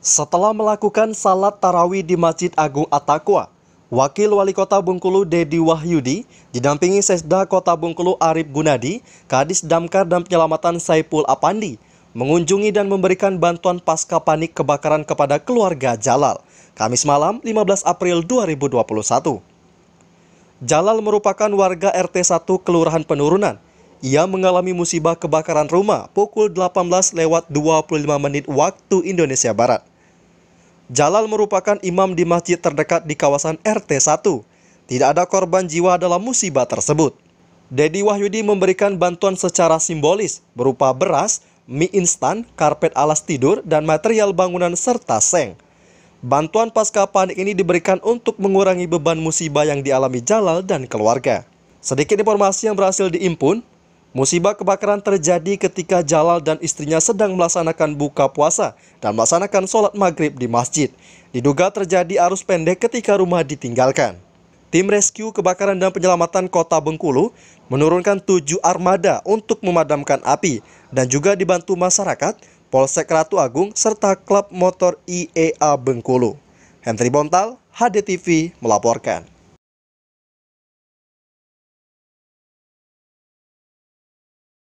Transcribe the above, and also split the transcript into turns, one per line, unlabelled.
Setelah melakukan salat tarawih di Masjid Agung Atakwa, Wakil Wali Kota Bungkulu Dedi Wahyudi didampingi Sesda Kota Bungkulu Arif Gunadi, Kadis Damkar dan Penyelamatan Saipul Apandi, mengunjungi dan memberikan bantuan pasca panik kebakaran kepada keluarga Jalal, Kamis malam 15 April 2021. Jalal merupakan warga RT 1 Kelurahan Penurunan. Ia mengalami musibah kebakaran rumah pukul 18 lewat 25 menit waktu Indonesia Barat. Jalal merupakan imam di masjid terdekat di kawasan RT 1. Tidak ada korban jiwa dalam musibah tersebut. Dedi Wahyudi memberikan bantuan secara simbolis berupa beras, mie instan, karpet alas tidur, dan material bangunan serta seng. Bantuan pasca panik ini diberikan untuk mengurangi beban musibah yang dialami Jalal dan keluarga. Sedikit informasi yang berhasil diimpun, Musibah kebakaran terjadi ketika Jalal dan istrinya sedang melaksanakan buka puasa dan melaksanakan sholat maghrib di masjid. Diduga terjadi arus pendek ketika rumah ditinggalkan. Tim rescue kebakaran dan penyelamatan kota Bengkulu menurunkan tujuh armada untuk memadamkan api dan juga dibantu masyarakat, Polsek Ratu Agung, serta klub motor IEA Bengkulu. Henry Bontal, HDTV melaporkan.